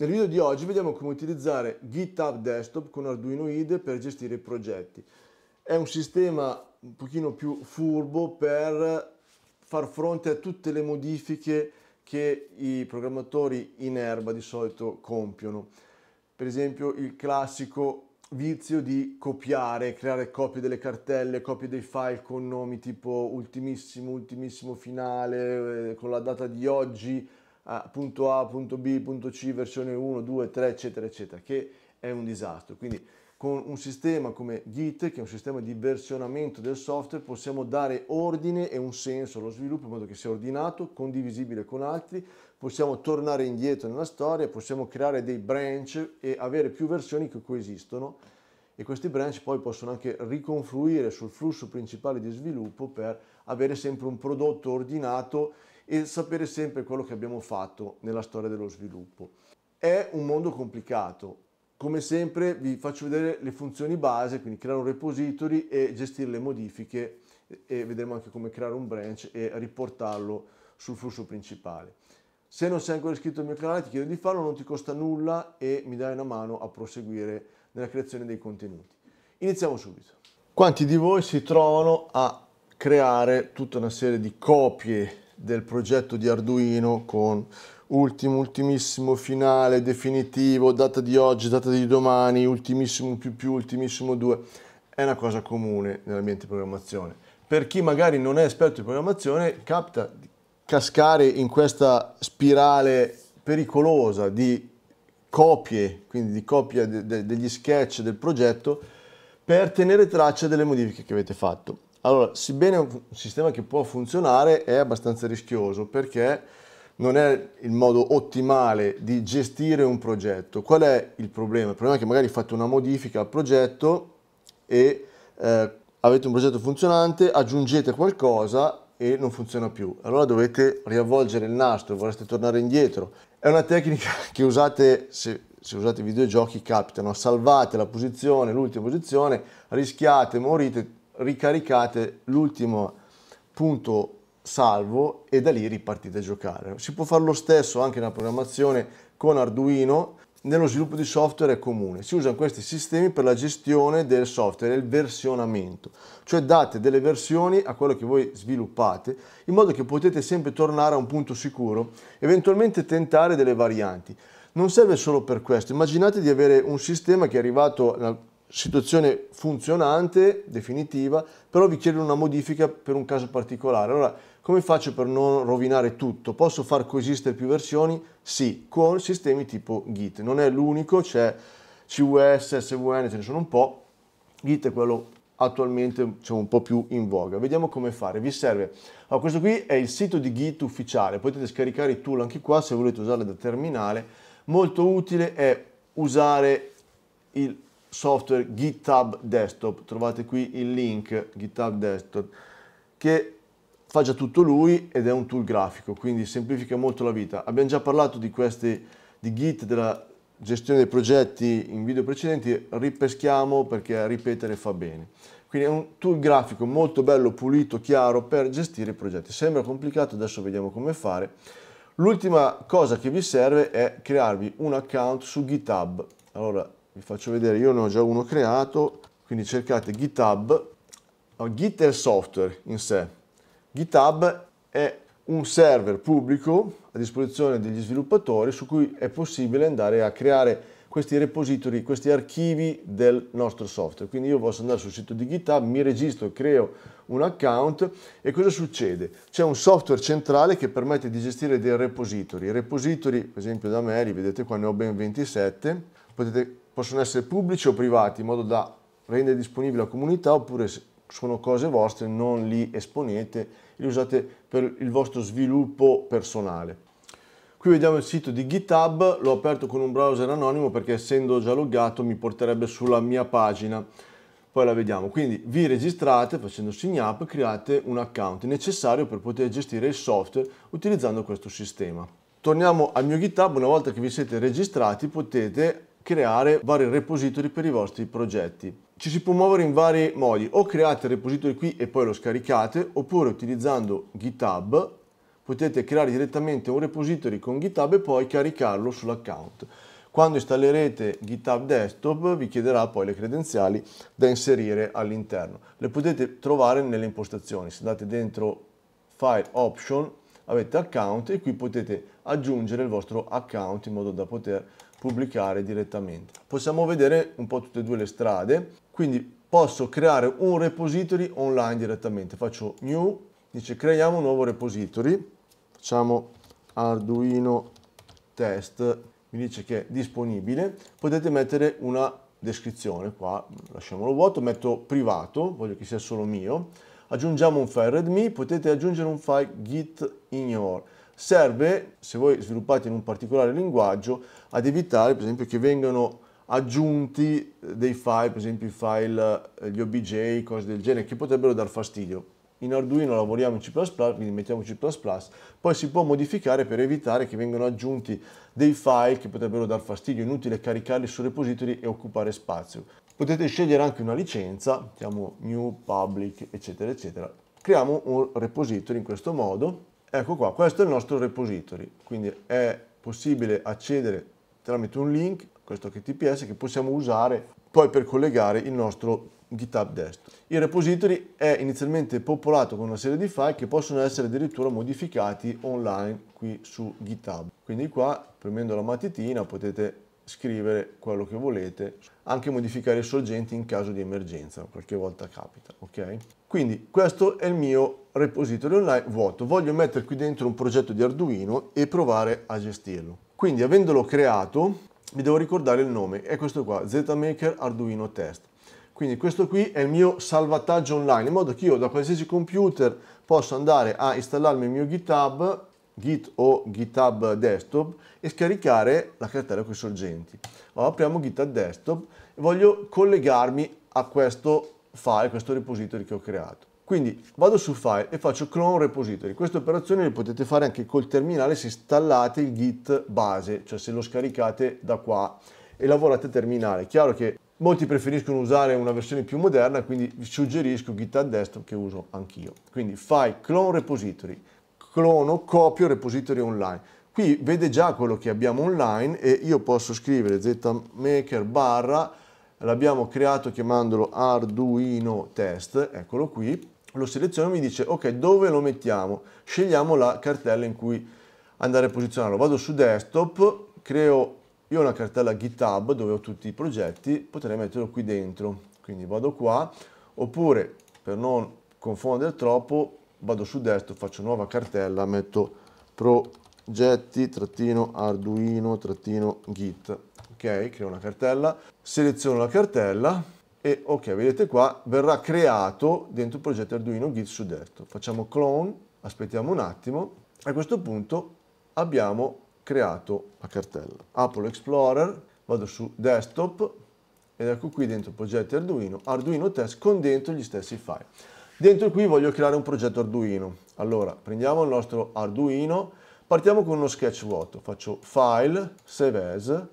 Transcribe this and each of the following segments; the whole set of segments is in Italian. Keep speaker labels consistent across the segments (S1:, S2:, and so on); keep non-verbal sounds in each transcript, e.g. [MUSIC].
S1: Nel video di oggi vediamo come utilizzare GitHub Desktop con Arduino IDE per gestire i progetti. È un sistema un pochino più furbo per far fronte a tutte le modifiche che i programmatori in erba di solito compiono. Per esempio il classico vizio di copiare, creare copie delle cartelle, copie dei file con nomi tipo ultimissimo, ultimissimo finale, eh, con la data di oggi, a punto A, punto B, punto C, versione 1, 2, 3, eccetera, eccetera, che è un disastro. Quindi con un sistema come Git, che è un sistema di versionamento del software, possiamo dare ordine e un senso allo sviluppo in modo che sia ordinato, condivisibile con altri, possiamo tornare indietro nella storia, possiamo creare dei branch e avere più versioni che coesistono e questi branch poi possono anche riconfluire sul flusso principale di sviluppo per avere sempre un prodotto ordinato e sapere sempre quello che abbiamo fatto nella storia dello sviluppo. È un mondo complicato. Come sempre vi faccio vedere le funzioni base, quindi creare un repository e gestire le modifiche e vedremo anche come creare un branch e riportarlo sul flusso principale. Se non sei ancora iscritto al mio canale ti chiedo di farlo, non ti costa nulla e mi dai una mano a proseguire nella creazione dei contenuti. Iniziamo subito. Quanti di voi si trovano a creare tutta una serie di copie del progetto di Arduino con ultimo, ultimissimo, finale, definitivo, data di oggi, data di domani, ultimissimo più più, ultimissimo due. È una cosa comune nell'ambiente di programmazione. Per chi magari non è esperto di programmazione, capita di cascare in questa spirale pericolosa di copie, quindi di copia de de degli sketch del progetto, per tenere traccia delle modifiche che avete fatto. Allora, sebbene un sistema che può funzionare, è abbastanza rischioso perché non è il modo ottimale di gestire un progetto. Qual è il problema? Il problema è che magari fate una modifica al progetto e eh, avete un progetto funzionante, aggiungete qualcosa e non funziona più. Allora dovete riavvolgere il nastro, vorreste tornare indietro. È una tecnica [LAUGHS] che usate, se, se usate videogiochi, capitano. Salvate la posizione, l'ultima posizione, rischiate, morite, ricaricate l'ultimo punto salvo e da lì ripartite a giocare. Si può fare lo stesso anche nella programmazione con Arduino, nello sviluppo di software è comune. Si usano questi sistemi per la gestione del software, il versionamento, cioè date delle versioni a quello che voi sviluppate in modo che potete sempre tornare a un punto sicuro, eventualmente tentare delle varianti. Non serve solo per questo, immaginate di avere un sistema che è arrivato situazione funzionante, definitiva, però vi chiedo una modifica per un caso particolare. Allora, come faccio per non rovinare tutto? Posso far coesistere più versioni? Sì, con sistemi tipo Git. Non è l'unico, c'è CUS, SVN, ce ne sono un po'. Git è quello attualmente diciamo, un po' più in voga. Vediamo come fare. Vi serve. Allora, questo qui è il sito di Git ufficiale. Potete scaricare i tool anche qua se volete usarle da terminale. Molto utile è usare il software GitHub Desktop, trovate qui il link GitHub Desktop, che fa già tutto lui ed è un tool grafico, quindi semplifica molto la vita. Abbiamo già parlato di questi, di Git, della gestione dei progetti in video precedenti, ripeschiamo perché ripetere fa bene. Quindi è un tool grafico molto bello, pulito, chiaro per gestire i progetti. Sembra complicato, adesso vediamo come fare. L'ultima cosa che vi serve è crearvi un account su GitHub. Allora, vi faccio vedere, io ne ho già uno creato, quindi cercate GitHub, no, Git è il software in sé, GitHub è un server pubblico a disposizione degli sviluppatori su cui è possibile andare a creare questi repository, questi archivi del nostro software. Quindi io posso andare sul sito di GitHub, mi registro, creo un account e cosa succede? C'è un software centrale che permette di gestire dei repository. I repository, per esempio da me, li vedete qua ne ho ben 27, potete possono essere pubblici o privati in modo da rendere disponibile la comunità oppure sono cose vostre, non li esponete, li usate per il vostro sviluppo personale. Qui vediamo il sito di GitHub, l'ho aperto con un browser anonimo perché essendo già loggato mi porterebbe sulla mia pagina. Poi la vediamo. Quindi vi registrate facendo sign up, create un account necessario per poter gestire il software utilizzando questo sistema. Torniamo al mio GitHub, una volta che vi siete registrati potete creare vari repository per i vostri progetti. Ci si può muovere in vari modi, o create il repository qui e poi lo scaricate, oppure utilizzando GitHub potete creare direttamente un repository con GitHub e poi caricarlo sull'account. Quando installerete GitHub Desktop vi chiederà poi le credenziali da inserire all'interno. Le potete trovare nelle impostazioni, se andate dentro File Option avete Account e qui potete aggiungere il vostro account in modo da poter pubblicare direttamente. Possiamo vedere un po' tutte e due le strade, quindi posso creare un repository online direttamente. Faccio new, dice creiamo un nuovo repository, facciamo Arduino test, mi dice che è disponibile, potete mettere una descrizione qua, lasciamolo vuoto, metto privato, voglio che sia solo mio, aggiungiamo un file readme, potete aggiungere un file git ignore, serve, se voi sviluppate in un particolare linguaggio, ad evitare per esempio che vengano aggiunti dei file, per esempio i file, eh, gli OBJ, cose del genere, che potrebbero dar fastidio. In Arduino lavoriamo in C++, quindi mettiamo C++, poi si può modificare per evitare che vengano aggiunti dei file che potrebbero dar fastidio, inutile caricarli su repository e occupare spazio. Potete scegliere anche una licenza, chiamo new, public, eccetera, eccetera. Creiamo un repository in questo modo, Ecco qua, questo è il nostro repository, quindi è possibile accedere tramite un link, questo HTTPS, che possiamo usare poi per collegare il nostro GitHub Desktop. Il repository è inizialmente popolato con una serie di file che possono essere addirittura modificati online qui su GitHub. Quindi qua, premendo la matitina, potete scrivere quello che volete, anche modificare i sorgenti in caso di emergenza, qualche volta capita, ok? Quindi questo è il mio repository online vuoto, voglio mettere qui dentro un progetto di Arduino e provare a gestirlo. Quindi avendolo creato mi devo ricordare il nome, è questo qua, ZMaker Arduino Test. Quindi questo qui è il mio salvataggio online, in modo che io da qualsiasi computer posso andare a installarmi il mio GitHub, Git o GitHub Desktop e scaricare la cartella con i sorgenti. Allora, apriamo GitHub Desktop e voglio collegarmi a questo file, questo repository che ho creato. Quindi vado su file e faccio clone repository. Queste operazioni le potete fare anche col terminale se installate il git base, cioè se lo scaricate da qua e lavorate terminale. Chiaro che molti preferiscono usare una versione più moderna, quindi vi suggerisco GitHub Desktop che uso anch'io. Quindi file clone repository, clono, copio repository online. Qui vede già quello che abbiamo online e io posso scrivere zmaker barra l'abbiamo creato chiamandolo Arduino test, eccolo qui, lo seleziono e mi dice ok dove lo mettiamo scegliamo la cartella in cui andare a posizionarlo vado su desktop creo io una cartella github dove ho tutti i progetti potrei metterlo qui dentro quindi vado qua oppure per non confondere troppo vado su desktop faccio nuova cartella metto progetti trattino arduino trattino git ok creo una cartella seleziono la cartella e ok, vedete qua, verrà creato dentro il progetto Arduino Git suddetto Facciamo clone, aspettiamo un attimo, a questo punto abbiamo creato la cartella. Apro l'Explorer, vado su desktop ed ecco qui dentro progetti Arduino, Arduino test con dentro gli stessi file. Dentro qui voglio creare un progetto Arduino. Allora, prendiamo il nostro Arduino, partiamo con uno sketch vuoto. Faccio file, save as,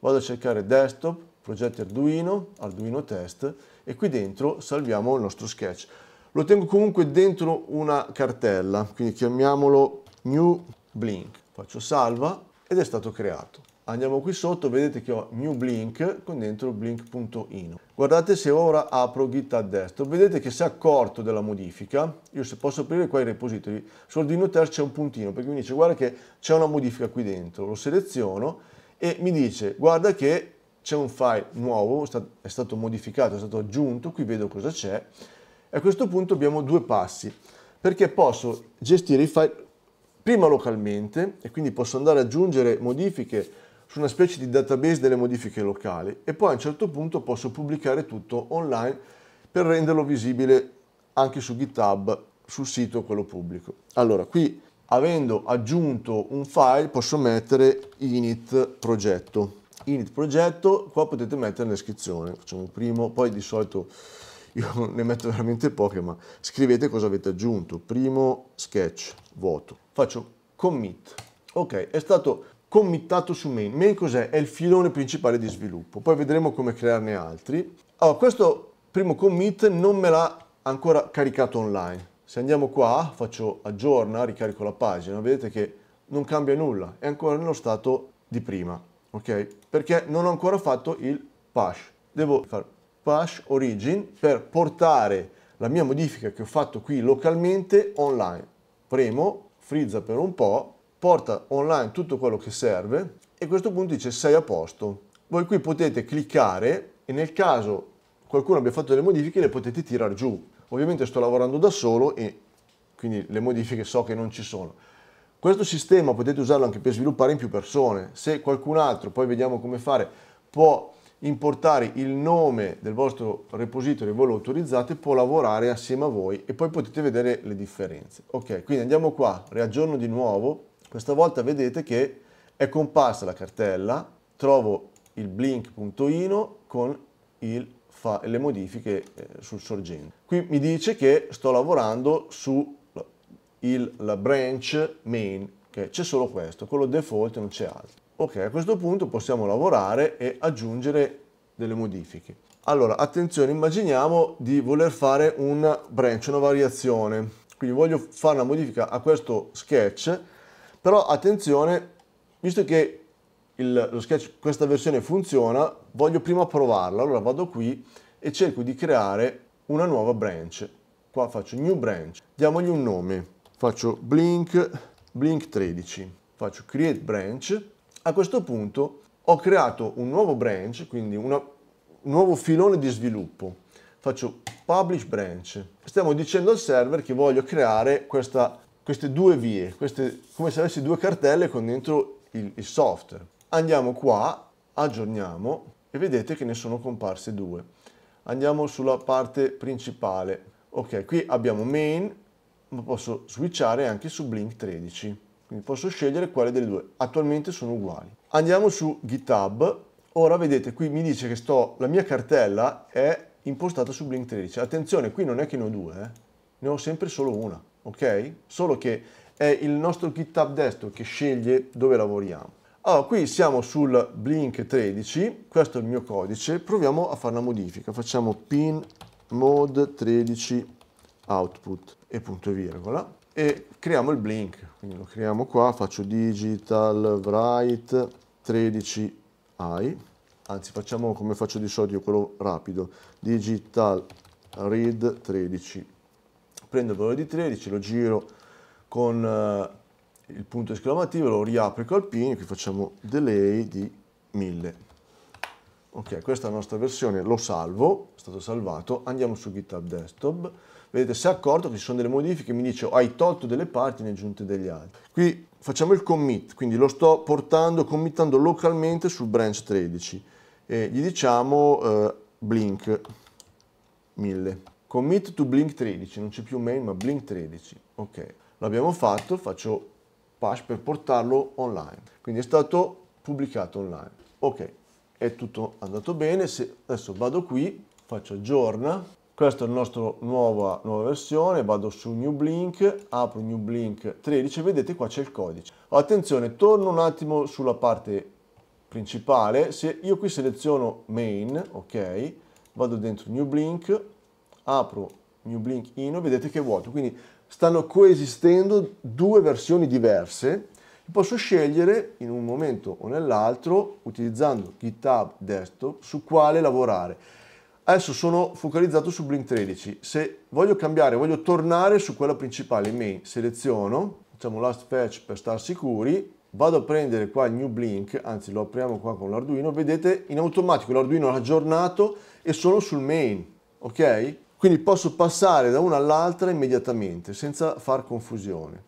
S1: vado a cercare desktop, progetti Arduino, Arduino test e qui dentro salviamo il nostro sketch. Lo tengo comunque dentro una cartella, quindi chiamiamolo new blink. Faccio salva ed è stato creato. Andiamo qui sotto, vedete che ho new blink con dentro blink.ino. Guardate se ora apro GitHub Desktop, vedete che si è accorto della modifica. Io se posso aprire qua i repository, sull'Arduino Test c'è un puntino perché mi dice guarda che c'è una modifica qui dentro. Lo seleziono e mi dice guarda che c'è un file nuovo, è stato modificato, è stato aggiunto, qui vedo cosa c'è, e a questo punto abbiamo due passi, perché posso gestire i file prima localmente, e quindi posso andare ad aggiungere modifiche su una specie di database delle modifiche locali, e poi a un certo punto posso pubblicare tutto online per renderlo visibile anche su GitHub, sul sito quello pubblico. Allora, qui avendo aggiunto un file posso mettere init progetto init progetto, qua potete mettere la descrizione, facciamo il primo, poi di solito io [LAUGHS] ne metto veramente poche, ma scrivete cosa avete aggiunto, primo sketch vuoto, faccio commit, ok, è stato committato su main, main cos'è? È il filone principale di sviluppo, poi vedremo come crearne altri. Allora, questo primo commit non me l'ha ancora caricato online, se andiamo qua, faccio aggiorna, ricarico la pagina, vedete che non cambia nulla, è ancora nello stato di prima ok? Perché non ho ancora fatto il push. Devo fare push origin per portare la mia modifica che ho fatto qui localmente online. Premo, frizza per un po', porta online tutto quello che serve e a questo punto dice sei a posto. Voi qui potete cliccare e nel caso qualcuno abbia fatto delle modifiche le potete tirar giù. Ovviamente sto lavorando da solo e quindi le modifiche so che non ci sono questo sistema potete usarlo anche per sviluppare in più persone. Se qualcun altro, poi vediamo come fare, può importare il nome del vostro repository, voi lo autorizzate, può lavorare assieme a voi e poi potete vedere le differenze. Ok, quindi andiamo qua, riaggiorno di nuovo. Questa volta vedete che è comparsa la cartella, trovo il blink.ino con il fa le modifiche eh, sul sorgente. Qui mi dice che sto lavorando su il, la branch main, che c'è solo questo, quello default non c'è altro. Ok, a questo punto possiamo lavorare e aggiungere delle modifiche. Allora, attenzione, immaginiamo di voler fare un branch, una variazione. Quindi voglio fare una modifica a questo sketch, però attenzione, visto che il, lo sketch, questa versione funziona, voglio prima provarla. Allora vado qui e cerco di creare una nuova branch. Qua faccio new branch, diamogli un nome faccio blink, blink 13, faccio create branch, a questo punto ho creato un nuovo branch, quindi un nuovo filone di sviluppo, faccio publish branch, stiamo dicendo al server che voglio creare questa, queste due vie, queste, come se avessi due cartelle con dentro il, il software. Andiamo qua, aggiorniamo e vedete che ne sono comparse due. Andiamo sulla parte principale. Ok, qui abbiamo main, ma posso switchare anche su Blink 13. Quindi posso scegliere quale delle due. Attualmente sono uguali. Andiamo su GitHub. Ora vedete qui mi dice che sto, la mia cartella è impostata su Blink 13. Attenzione, qui non è che ne ho due, eh? ne ho sempre solo una, ok? Solo che è il nostro GitHub desktop che sceglie dove lavoriamo. Allora, qui siamo sul Blink 13, questo è il mio codice, proviamo a fare una modifica. Facciamo pin mod 13 output e punto e virgola e creiamo il blink, quindi lo creiamo qua, faccio digital write 13i, anzi facciamo come faccio di solito, quello rapido, digital read 13, prendo il valore di 13, lo giro con eh, il punto esclamativo, lo riaprico al pin, qui facciamo delay di 1000. Ok, questa è la nostra versione, lo salvo, è stato salvato, andiamo su GitHub Desktop, vedete, si è accorto che ci sono delle modifiche, mi dice oh, hai tolto delle parti e ne aggiunte degli altri. Qui facciamo il commit, quindi lo sto portando, committando localmente sul branch 13 e gli diciamo eh, blink 1000. Commit to blink 13, non c'è più main ma blink 13. Ok, l'abbiamo fatto, faccio push per portarlo online. Quindi è stato pubblicato online. Ok, è tutto andato bene. Se adesso vado qui, faccio aggiorna questa è la nostra nuova, nuova versione, vado su New Blink, apro New Blink 13 vedete qua c'è il codice. Attenzione, torno un attimo sulla parte principale, se io qui seleziono Main, ok, vado dentro New Blink, apro New Blink Ino, vedete che è vuoto, quindi stanno coesistendo due versioni diverse posso scegliere in un momento o nell'altro utilizzando GitHub desktop su quale lavorare Adesso sono focalizzato su Blink 13. Se voglio cambiare, voglio tornare su quella principale main, seleziono, facciamo last patch per star sicuri, vado a prendere qua il New Blink, anzi lo apriamo qua con l'Arduino, vedete in automatico l'Arduino l'ha aggiornato e sono sul main, ok? Quindi posso passare da una all'altra immediatamente, senza far confusione.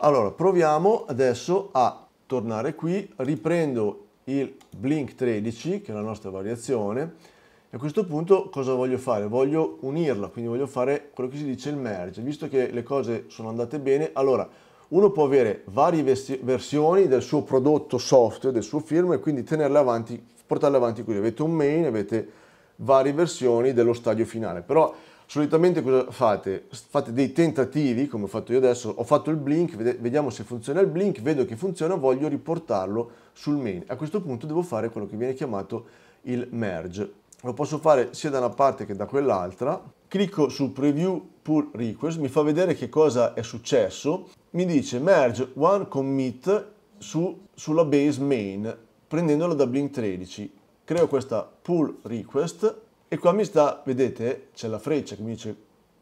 S1: Allora, proviamo adesso a tornare qui, riprendo il Blink 13, che è la nostra variazione, e a questo punto cosa voglio fare? Voglio unirla, quindi voglio fare quello che si dice il merge. Visto che le cose sono andate bene, allora uno può avere varie versioni del suo prodotto software, del suo firmware, e quindi tenerle avanti, portarle avanti così. Avete un main, avete varie versioni dello stadio finale. Però solitamente cosa fate? Fate dei tentativi, come ho fatto io adesso, ho fatto il blink, vediamo se funziona il blink, vedo che funziona, voglio riportarlo sul main. A questo punto devo fare quello che viene chiamato il merge lo posso fare sia da una parte che da quell'altra. Clicco su Preview Pull Request, mi fa vedere che cosa è successo. Mi dice Merge One Commit su, sulla base main, prendendola da Blink 13. Creo questa Pull Request e qua mi sta, vedete, c'è la freccia che mi dice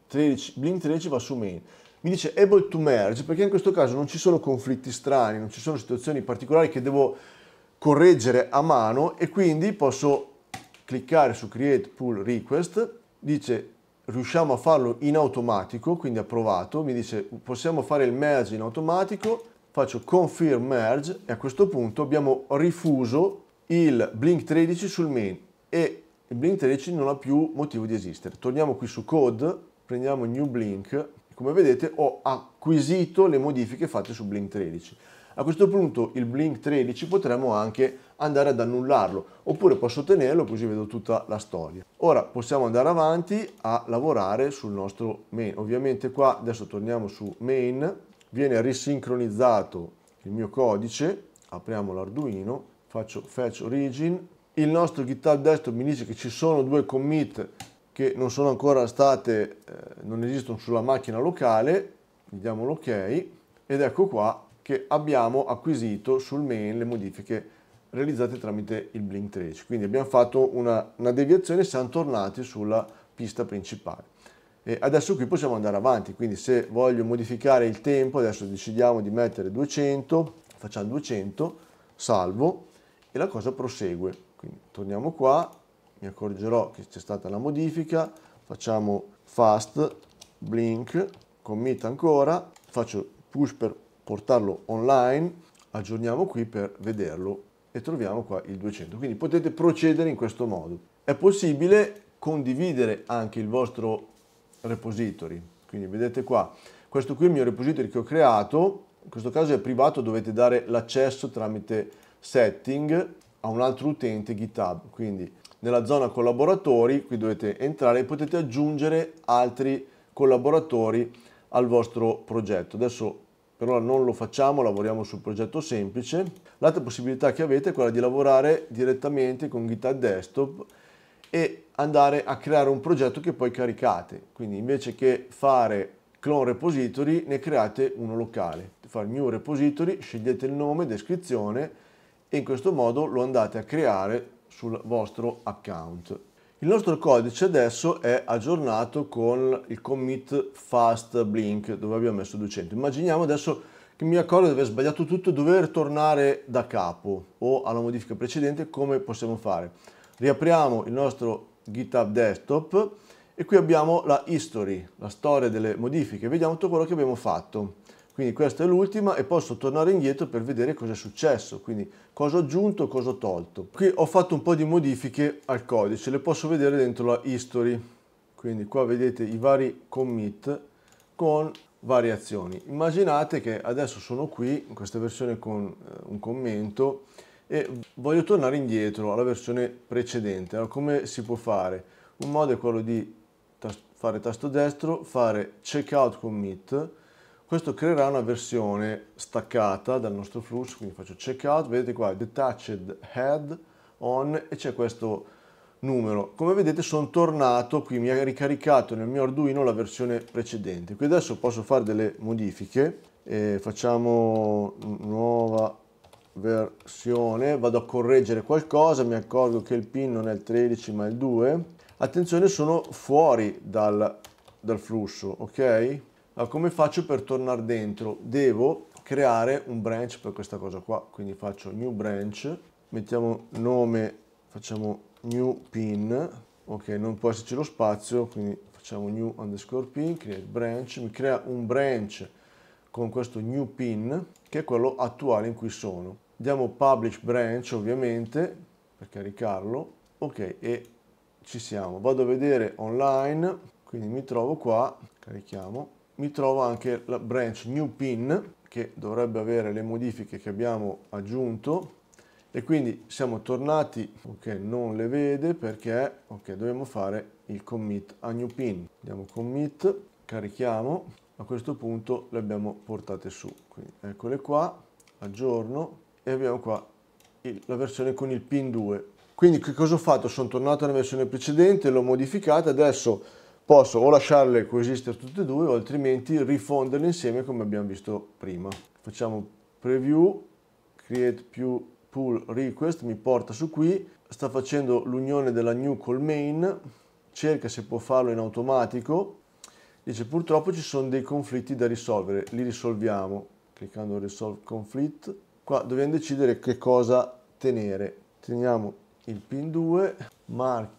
S1: 13, Blink 13 va su main mi dice able to merge perché in questo caso non ci sono conflitti strani, non ci sono situazioni particolari che devo correggere a mano e quindi posso cliccare su Create Pull Request, dice riusciamo a farlo in automatico, quindi approvato, mi dice possiamo fare il merge in automatico, faccio confirm merge e a questo punto abbiamo rifuso il blink 13 sul main e il blink 13 non ha più motivo di esistere. Torniamo qui su code, prendiamo new blink, come vedete ho acquisito le modifiche fatte su blink 13. A questo punto il Blink 13 potremmo anche andare ad annullarlo, oppure posso tenerlo così vedo tutta la storia. Ora possiamo andare avanti a lavorare sul nostro main. Ovviamente qua adesso torniamo su main, viene risincronizzato il mio codice, apriamo l'Arduino, faccio fetch origin, il nostro GitHub desktop mi dice che ci sono due commit che non sono ancora state, eh, non esistono sulla macchina locale, gli diamo l'ok ed ecco qua che abbiamo acquisito sul main le modifiche realizzate tramite il Blink 13. Quindi abbiamo fatto una, una deviazione e siamo tornati sulla pista principale. E adesso qui possiamo andare avanti, quindi se voglio modificare il tempo, adesso decidiamo di mettere 200, facciamo 200, salvo e la cosa prosegue. Quindi torniamo qua, mi accorgerò che c'è stata la modifica, facciamo fast, blink, commit ancora, faccio push per portarlo online, aggiorniamo qui per vederlo e troviamo qua il 200. Quindi potete procedere in questo modo. È possibile condividere anche il vostro repository. Quindi vedete qua, questo qui è il mio repository che ho creato, in questo caso è privato, dovete dare l'accesso tramite setting a un altro utente GitHub. Quindi nella zona collaboratori, qui dovete entrare e potete aggiungere altri collaboratori al vostro progetto. Adesso per ora non lo facciamo, lavoriamo sul progetto semplice. L'altra possibilità che avete è quella di lavorare direttamente con GitHub Desktop e andare a creare un progetto che poi caricate. Quindi invece che fare clone repository ne create uno locale. Fare new repository, scegliete il nome, descrizione e in questo modo lo andate a creare sul vostro account. Il nostro codice adesso è aggiornato con il commit fast blink dove abbiamo messo 200. Immaginiamo adesso che mi accorgo di aver sbagliato tutto e dover tornare da capo o alla modifica precedente come possiamo fare. Riapriamo il nostro GitHub desktop e qui abbiamo la history, la storia delle modifiche. Vediamo tutto quello che abbiamo fatto. Quindi questa è l'ultima e posso tornare indietro per vedere cosa è successo, quindi cosa ho aggiunto, cosa ho tolto. Qui ho fatto un po' di modifiche al codice, le posso vedere dentro la history. Quindi qua vedete i vari commit con variazioni. Immaginate che adesso sono qui, in questa versione con eh, un commento, e voglio tornare indietro alla versione precedente. Allora, come si può fare? Un modo è quello di fare tasto destro, fare checkout commit, questo creerà una versione staccata dal nostro flusso, quindi faccio checkout, vedete qua detached head on e c'è questo numero. Come vedete sono tornato qui, mi ha ricaricato nel mio Arduino la versione precedente. Qui adesso posso fare delle modifiche, eh, facciamo nuova versione, vado a correggere qualcosa, mi accorgo che il pin non è il 13 ma il 2. Attenzione sono fuori dal, dal flusso, ok? Allora, ah, come faccio per tornare dentro? Devo creare un branch per questa cosa qua, quindi faccio new branch, mettiamo nome, facciamo new pin, ok, non può esserci lo spazio, quindi facciamo new underscore pin, create branch, mi crea un branch con questo new pin, che è quello attuale in cui sono. Diamo publish branch, ovviamente, per caricarlo, ok, e ci siamo. Vado a vedere online, quindi mi trovo qua, carichiamo, mi trovo anche la branch new pin che dovrebbe avere le modifiche che abbiamo aggiunto e quindi siamo tornati ok non le vede perché ok dobbiamo fare il commit a new pin andiamo commit carichiamo a questo punto le abbiamo portate su quindi eccole qua aggiorno e abbiamo qua il, la versione con il pin 2 quindi che cosa ho fatto sono tornato alla versione precedente l'ho modificata adesso posso o lasciarle coesistere tutte e due o altrimenti rifonderle insieme come abbiamo visto prima. Facciamo preview, create più pull request, mi porta su qui, sta facendo l'unione della new col main, cerca se può farlo in automatico, dice purtroppo ci sono dei conflitti da risolvere, li risolviamo, cliccando resolve conflict, qua dobbiamo decidere che cosa tenere, teniamo il pin 2, mark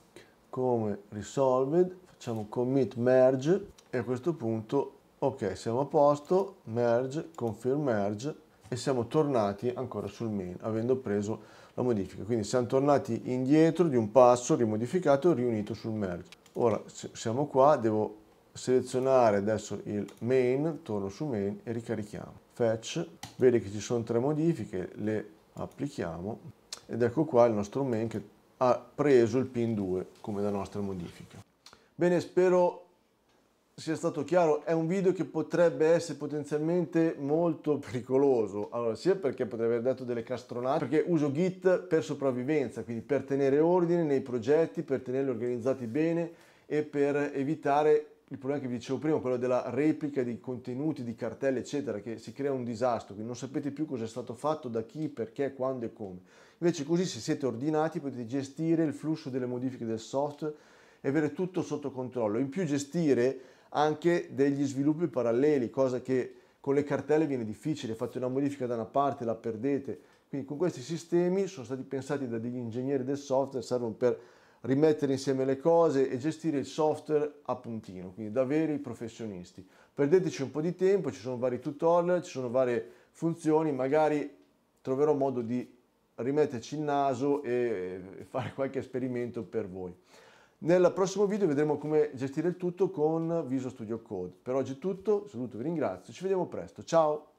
S1: come resolved, facciamo commit merge e a questo punto ok siamo a posto merge confirm merge e siamo tornati ancora sul main avendo preso la modifica quindi siamo tornati indietro di un passo rimodificato e riunito sul merge ora siamo qua devo selezionare adesso il main torno su main e ricarichiamo fetch vede che ci sono tre modifiche le applichiamo ed ecco qua il nostro main che ha preso il pin 2 come la nostra modifica Bene, spero sia stato chiaro, è un video che potrebbe essere potenzialmente molto [LAUGHS] pericoloso, allora sia perché potrebbe aver detto delle castronate, perché uso Git per sopravvivenza, quindi per tenere ordine nei progetti, per tenerli organizzati bene e per evitare il problema che vi dicevo prima, quello della replica di contenuti, di cartelle, eccetera, che si crea un disastro, quindi non sapete più cosa è stato fatto, da chi, perché, quando e come. Invece così se siete ordinati potete gestire il flusso delle modifiche del software e avere tutto sotto controllo. In più gestire anche degli sviluppi paralleli, cosa che con le cartelle viene difficile, fate una modifica da una parte, la perdete. Quindi con questi sistemi sono stati pensati da degli ingegneri del software, servono per rimettere insieme le cose e gestire il software a puntino, quindi da veri professionisti. Perdeteci un po' di tempo, ci sono vari tutorial, ci sono varie funzioni, magari troverò modo di rimetterci il naso e fare qualche esperimento per voi. Nel prossimo video vedremo come gestire il tutto con Visual Studio Code. Per oggi è tutto, saluto vi ringrazio, ci vediamo presto, ciao!